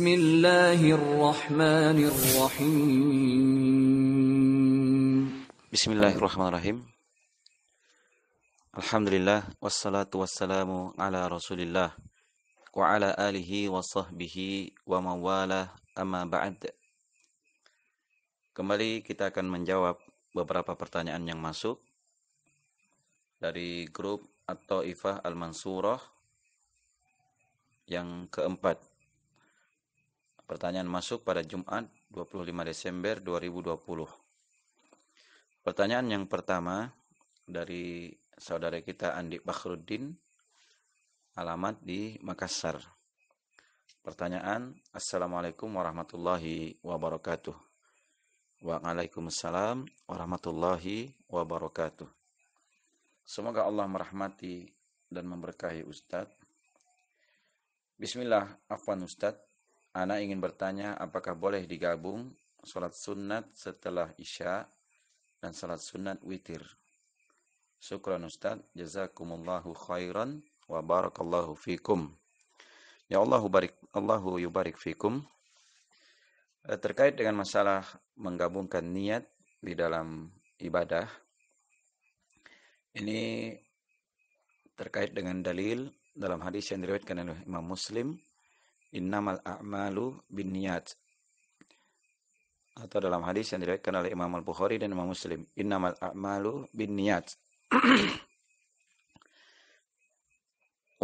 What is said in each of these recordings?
Bismillahirrahmanirrahim. Bismillahirrahmanirrahim. Alhamdulillah wassalatu wassalamu ala Rasulillah wa ala alihi wa sahbihi wa mawala amma ba'd. Kembali kita akan menjawab beberapa pertanyaan yang masuk dari grup atau Ifah Al-Mansurah yang keempat Pertanyaan masuk pada Jumat 25 Desember 2020. Pertanyaan yang pertama dari saudara kita Andi Bakhruddin, alamat di Makassar. Pertanyaan, Assalamualaikum warahmatullahi wabarakatuh. Waalaikumsalam warahmatullahi wabarakatuh. Semoga Allah merahmati dan memberkahi Ustadz. Bismillah, afwan Ustadz. Ana ingin bertanya apakah boleh digabung salat sunat setelah isya dan salat sunat witir. Syukran Ustaz, jazakumullahu khairan wa barakallahu fikum. Ya Allah barik Allahu yubarik fikum. Eh, terkait dengan masalah menggabungkan niat di dalam ibadah. Ini terkait dengan dalil dalam hadis yang diriwayatkan oleh Imam Muslim innamal a'malu bin niat atau dalam hadis yang diriwayatkan oleh Imam Al-Bukhari dan Imam Muslim innamal a'malu bin niat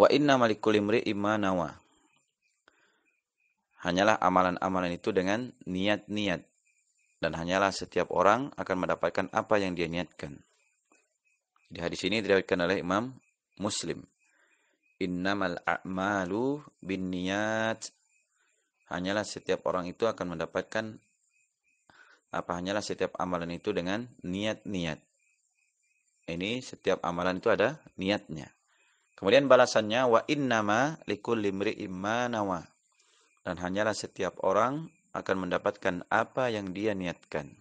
wa inna malikul imri imanawa hanyalah amalan-amalan itu dengan niat-niat dan hanyalah setiap orang akan mendapatkan apa yang dia niatkan. Di hadis ini diriwayatkan oleh Imam Muslim innamal a'malu bin niyat. Hanyalah setiap orang itu akan mendapatkan apa hanyalah setiap amalan itu dengan niat-niat. Ini setiap amalan itu ada niatnya. Kemudian balasannya wa innama likulli imri'in nawa. Dan hanyalah setiap orang akan mendapatkan apa yang dia niatkan.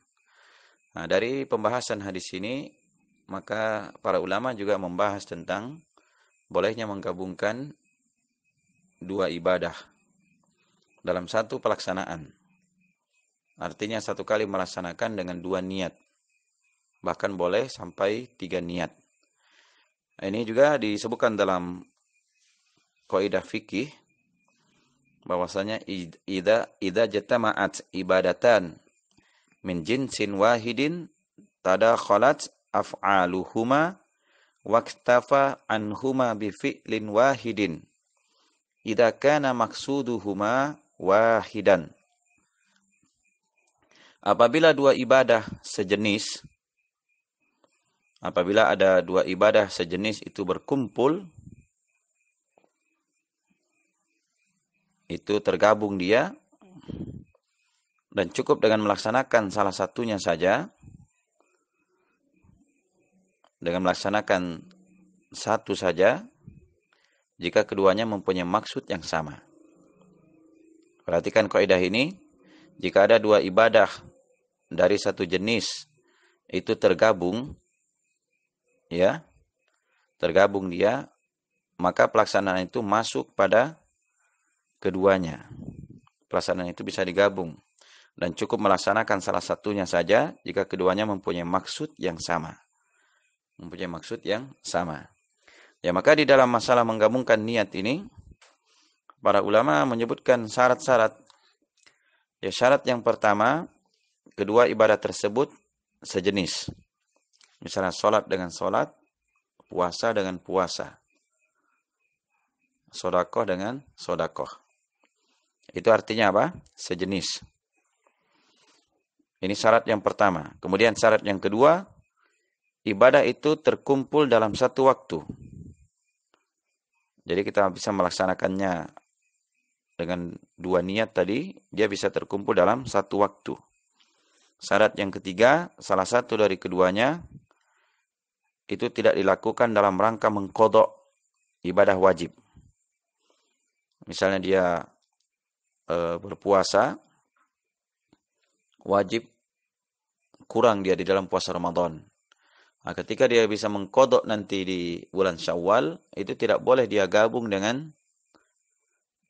Nah, dari pembahasan hadis ini maka para ulama juga membahas tentang bolehnya menggabungkan dua ibadah dalam satu pelaksanaan. Artinya satu kali melaksanakan dengan dua niat. Bahkan boleh sampai tiga niat. Ini juga disebutkan dalam kaidah fikih bahwasanya ida ida jatama'at ibadatan min jinsin wahidin kholat af'aluhuma waktafa anhuma bi fi'lin wahidin idza kana maksuduhuma wahidan apabila dua ibadah sejenis apabila ada dua ibadah sejenis itu berkumpul itu tergabung dia dan cukup dengan melaksanakan salah satunya saja dengan melaksanakan satu saja jika keduanya mempunyai maksud yang sama. Perhatikan kaidah ini, jika ada dua ibadah dari satu jenis itu tergabung ya, tergabung dia, maka pelaksanaan itu masuk pada keduanya. Pelaksanaan itu bisa digabung dan cukup melaksanakan salah satunya saja jika keduanya mempunyai maksud yang sama mempunyai maksud yang sama. Ya, maka di dalam masalah menggabungkan niat ini, para ulama menyebutkan syarat-syarat. Ya, syarat yang pertama, kedua ibadah tersebut sejenis. Misalnya sholat dengan sholat, puasa dengan puasa. Sodakoh dengan sodakoh. Itu artinya apa? Sejenis. Ini syarat yang pertama. Kemudian syarat yang kedua, ibadah itu terkumpul dalam satu waktu. Jadi kita bisa melaksanakannya dengan dua niat tadi, dia bisa terkumpul dalam satu waktu. Syarat yang ketiga, salah satu dari keduanya, itu tidak dilakukan dalam rangka mengkodok ibadah wajib. Misalnya dia e, berpuasa, wajib kurang dia di dalam puasa Ramadan Nah, ketika dia bisa mengkodok nanti di bulan Syawal, itu tidak boleh dia gabung dengan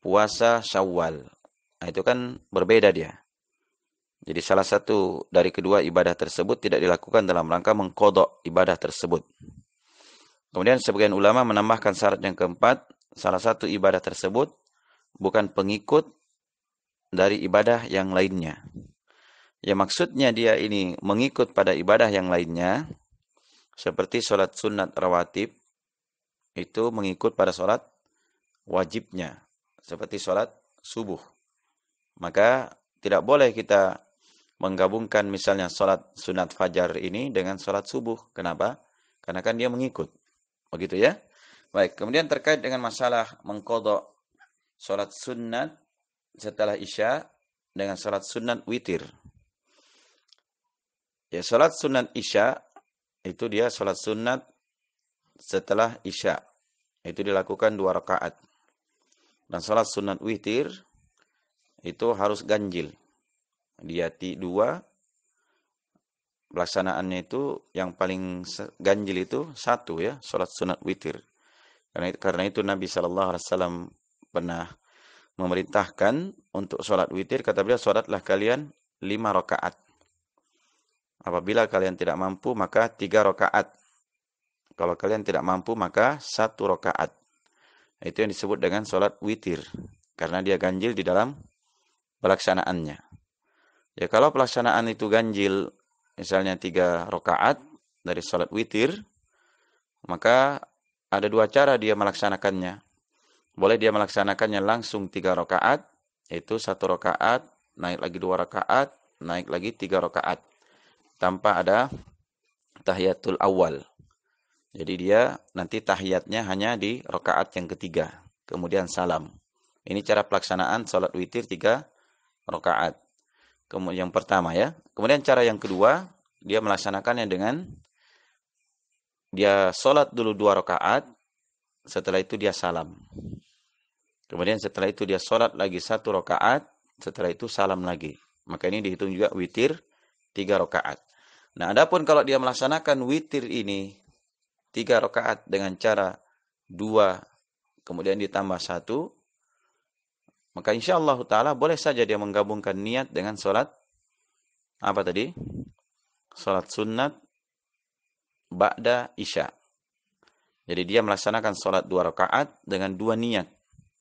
puasa Syawal. Nah, itu kan berbeda dia. Jadi salah satu dari kedua ibadah tersebut tidak dilakukan dalam rangka mengkodok ibadah tersebut. Kemudian sebagian ulama menambahkan syarat yang keempat, salah satu ibadah tersebut bukan pengikut dari ibadah yang lainnya. Ya maksudnya dia ini mengikut pada ibadah yang lainnya, seperti sholat sunat rawatib itu mengikut pada sholat wajibnya. Seperti sholat subuh. Maka tidak boleh kita menggabungkan misalnya sholat sunat fajar ini dengan sholat subuh. Kenapa? Karena kan dia mengikut. Begitu ya. Baik, kemudian terkait dengan masalah mengkodok sholat sunat setelah isya dengan sholat sunat witir. Ya, sholat sunat isya itu dia sholat sunat setelah isya. Itu dilakukan dua rakaat. Dan sholat sunat witir itu harus ganjil. Diati dua, pelaksanaannya itu yang paling ganjil itu satu ya, sholat sunat witir. Karena itu, karena itu Nabi Shallallahu Alaihi Wasallam pernah memerintahkan untuk sholat witir, kata beliau sholatlah kalian lima rakaat. Apabila kalian tidak mampu, maka tiga rokaat. Kalau kalian tidak mampu, maka satu rokaat. Itu yang disebut dengan sholat witir. Karena dia ganjil di dalam pelaksanaannya. Ya kalau pelaksanaan itu ganjil, misalnya tiga rokaat dari sholat witir, maka ada dua cara dia melaksanakannya. Boleh dia melaksanakannya langsung tiga rokaat, yaitu satu rokaat, naik lagi dua rokaat, naik lagi tiga rokaat tanpa ada tahiyatul awal. Jadi dia nanti tahiyatnya hanya di rokaat yang ketiga, kemudian salam. Ini cara pelaksanaan sholat witir tiga rokaat. Kemudian yang pertama ya. Kemudian cara yang kedua, dia melaksanakannya dengan dia sholat dulu dua rokaat, setelah itu dia salam. Kemudian setelah itu dia sholat lagi satu rokaat, setelah itu salam lagi. Maka ini dihitung juga witir tiga rokaat. Nah, adapun kalau dia melaksanakan witir ini tiga rakaat dengan cara dua kemudian ditambah satu, maka insya Allah Taala boleh saja dia menggabungkan niat dengan sholat apa tadi? Sholat sunnat ba'da isya. Jadi dia melaksanakan sholat dua rakaat dengan dua niat.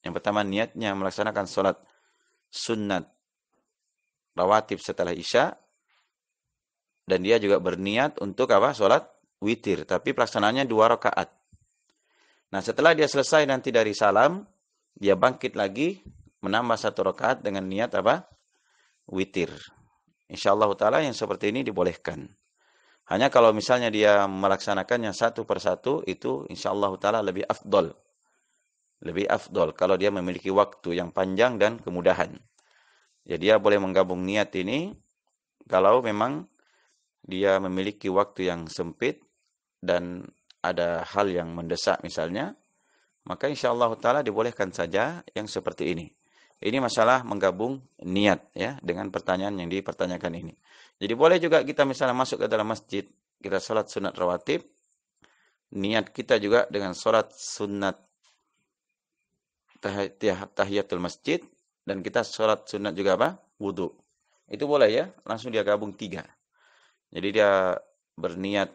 Yang pertama niatnya melaksanakan sholat sunnat rawatib setelah isya dan dia juga berniat untuk apa sholat witir tapi pelaksanaannya dua rakaat nah setelah dia selesai nanti dari salam dia bangkit lagi menambah satu rakaat dengan niat apa witir insya Allah taala yang seperti ini dibolehkan hanya kalau misalnya dia melaksanakannya satu persatu itu insya Allah taala lebih afdol lebih afdol kalau dia memiliki waktu yang panjang dan kemudahan. Jadi ya, dia boleh menggabung niat ini kalau memang dia memiliki waktu yang sempit dan ada hal yang mendesak misalnya, maka insya Allah Ta'ala dibolehkan saja yang seperti ini. Ini masalah menggabung niat ya dengan pertanyaan yang dipertanyakan ini. Jadi boleh juga kita misalnya masuk ke dalam masjid, kita sholat sunat rawatib, niat kita juga dengan sholat sunat tahiyatul masjid dan kita sholat sunat juga apa? Wudhu. Itu boleh ya, langsung dia gabung tiga. Jadi dia berniat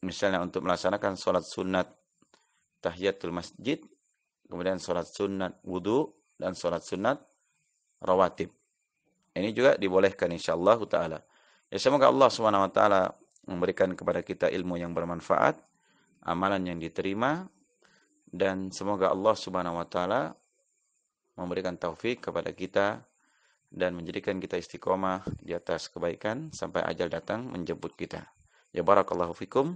misalnya untuk melaksanakan sholat sunat tahiyatul masjid, kemudian sholat sunat wudhu, dan sholat sunat rawatib. Ini juga dibolehkan insyaAllah ta'ala. Ya semoga Allah subhanahu wa ta'ala memberikan kepada kita ilmu yang bermanfaat, amalan yang diterima, dan semoga Allah subhanahu wa ta'ala memberikan taufik kepada kita dan menjadikan kita istiqomah di atas kebaikan sampai ajal datang menjemput kita. Ya barakallahu fikum.